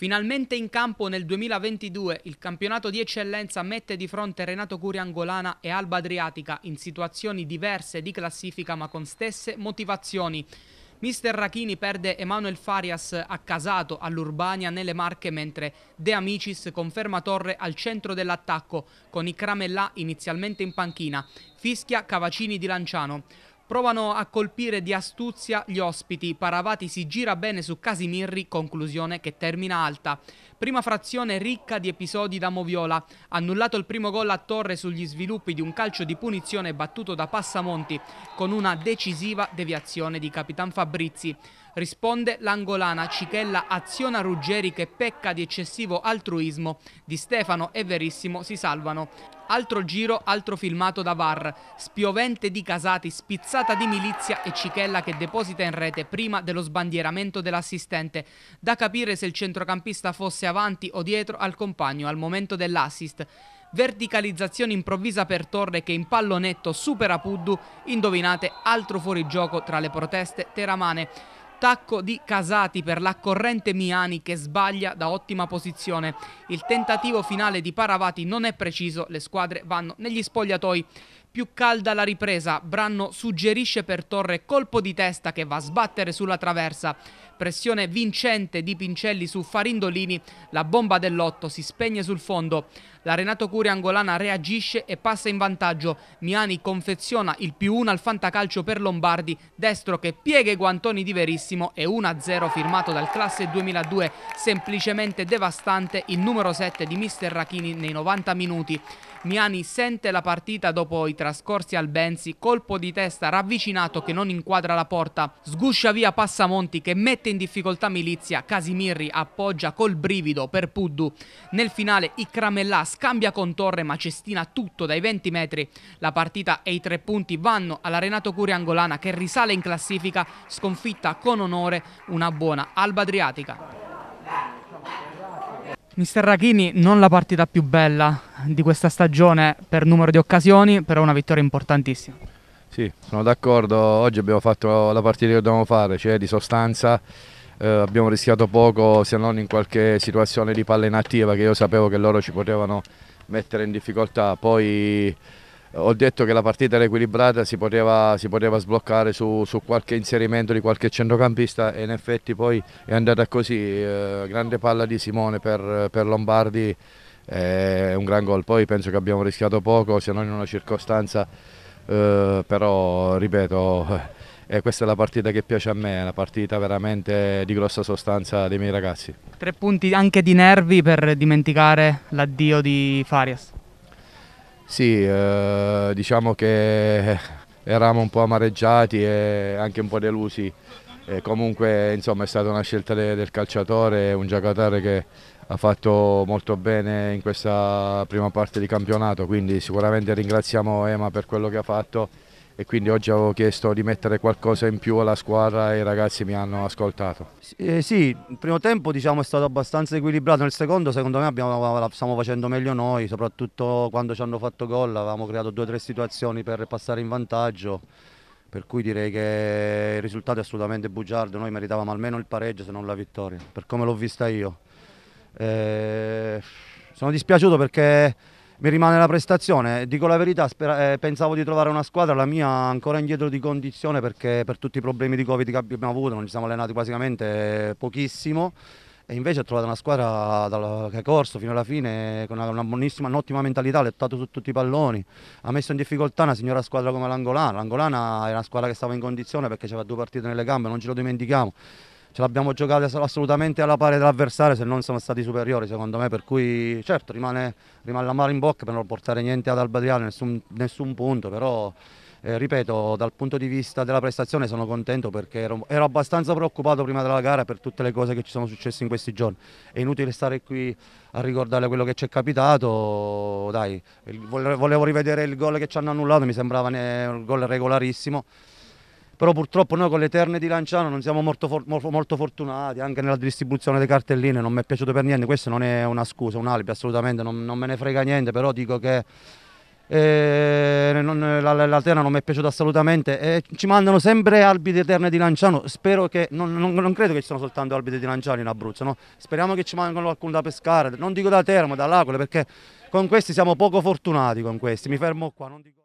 Finalmente in campo nel 2022 il campionato di eccellenza mette di fronte Renato Curi Angolana e Alba Adriatica in situazioni diverse di classifica ma con stesse motivazioni. Mister Rachini perde Emanuel Farias a Casato all'Urbania nelle Marche mentre De Amicis conferma Torre al centro dell'attacco con i Cramellà inizialmente in panchina, fischia Cavacini di Lanciano. Provano a colpire di astuzia gli ospiti, Paravati si gira bene su Casimirri, conclusione che termina alta. Prima frazione ricca di episodi da Moviola, annullato il primo gol a Torre sugli sviluppi di un calcio di punizione battuto da Passamonti con una decisiva deviazione di Capitan Fabrizi. Risponde l'angolana Cichella aziona Ruggeri che pecca di eccessivo altruismo. Di Stefano e Verissimo si salvano. Altro giro, altro filmato da VAR. Spiovente di Casati, spizzata di milizia e Cichella che deposita in rete prima dello sbandieramento dell'assistente. Da capire se il centrocampista fosse avanti o dietro al compagno al momento dell'assist verticalizzazione improvvisa per Torre che in pallonetto supera Puddu, indovinate altro fuorigioco tra le proteste teramane attacco di Casati per la corrente Miani che sbaglia da ottima posizione. Il tentativo finale di Paravati non è preciso, le squadre vanno negli spogliatoi. Più calda la ripresa, Branno suggerisce per Torre colpo di testa che va a sbattere sulla traversa pressione vincente di Pincelli su Farindolini, la bomba dell'otto si spegne sul fondo. La Renato Curia angolana reagisce e passa in vantaggio. Miani confeziona il più 1 al fantacalcio per Lombardi, destro che piega i guantoni di Verissimo e 1-0 firmato dal classe 2002, semplicemente devastante il numero 7 di Mister Rachini nei 90 minuti. Miani sente la partita dopo i trascorsi al Benzi, colpo di testa ravvicinato che non inquadra la porta, sguscia via Passamonti che mette mette in difficoltà Milizia, Casimirri appoggia col brivido per Puddu. Nel finale Ikramellà scambia con Torre ma cestina tutto dai 20 metri. La partita e i tre punti vanno alla Renato Curia Angolana che risale in classifica, sconfitta con onore una buona Alba Adriatica. Mister Rachini, non la partita più bella di questa stagione per numero di occasioni, però una vittoria importantissima. Sì, sono d'accordo. Oggi abbiamo fatto la partita che dobbiamo fare, cioè di sostanza. Eh, abbiamo rischiato poco se non in qualche situazione di palla inattiva che io sapevo che loro ci potevano mettere in difficoltà. Poi eh, ho detto che la partita era equilibrata, si poteva, si poteva sbloccare su, su, qualche inserimento di qualche centrocampista e in effetti poi è andata così. Eh, grande palla di Simone per, per Lombardi, eh, un gran gol. Poi penso che abbiamo rischiato poco se non in una circostanza eh, però ripeto eh, eh, questa è la partita che piace a me, è una partita veramente di grossa sostanza dei miei ragazzi. Tre punti anche di nervi per dimenticare l'addio di Farias. Sì, eh, diciamo che eravamo un po' amareggiati e anche un po' delusi. E comunque insomma, è stata una scelta de del calciatore, un giocatore che ha fatto molto bene in questa prima parte di campionato, quindi sicuramente ringraziamo Ema per quello che ha fatto e quindi oggi avevo chiesto di mettere qualcosa in più alla squadra e i ragazzi mi hanno ascoltato. Eh sì, il primo tempo diciamo, è stato abbastanza equilibrato, nel secondo secondo me abbiamo, stiamo facendo meglio noi, soprattutto quando ci hanno fatto gol, avevamo creato due o tre situazioni per passare in vantaggio, per cui direi che il risultato è assolutamente bugiardo, noi meritavamo almeno il pareggio se non la vittoria, per come l'ho vista io. Eh, sono dispiaciuto perché mi rimane la prestazione. Dico la verità, eh, pensavo di trovare una squadra, la mia ancora indietro di condizione perché per tutti i problemi di Covid che abbiamo avuto non ci siamo allenati praticamente pochissimo. E invece ho trovato una squadra dal, che è corso fino alla fine con una, una buonissima, un'ottima mentalità, ha lettato su tutti i palloni, ha messo in difficoltà una signora squadra come l'Angolana. L'Angolana è una squadra che stava in condizione perché c'era due partite nelle gambe, non ce lo dimentichiamo ce l'abbiamo giocata assolutamente alla pari dell'avversario se non siamo stati superiori secondo me per cui certo rimane, rimane la mano in bocca per non portare niente ad Albadriano nessun, nessun punto però eh, ripeto, dal punto di vista della prestazione sono contento perché ero, ero, abbastanza preoccupato prima della gara per tutte le cose che ci sono successe in questi giorni. È inutile stare qui a ricordare quello che ci è capitato. Dai, volevo rivedere il gol che ci hanno annullato, mi sembrava un gol regolarissimo però purtroppo noi con le terne di Lanciano non siamo molto, for molto fortunati, anche nella distribuzione delle cartelline non mi è piaciuto per niente, questa non è una scusa, un alibi assolutamente, non, non me ne frega niente, però dico che eh, non, la, la, terna non mi è piaciuta assolutamente, eh, ci mandano sempre arbitri terne di Lanciano, spero che, non, non credo che ci siano soltanto arbitri di Lanciano in Abruzzo, no? speriamo che ci mandano qualcuno da pescare, non dico da Teramo, dall'Acole, perché con questi siamo poco fortunati, con questi, mi fermo qua. Non dico...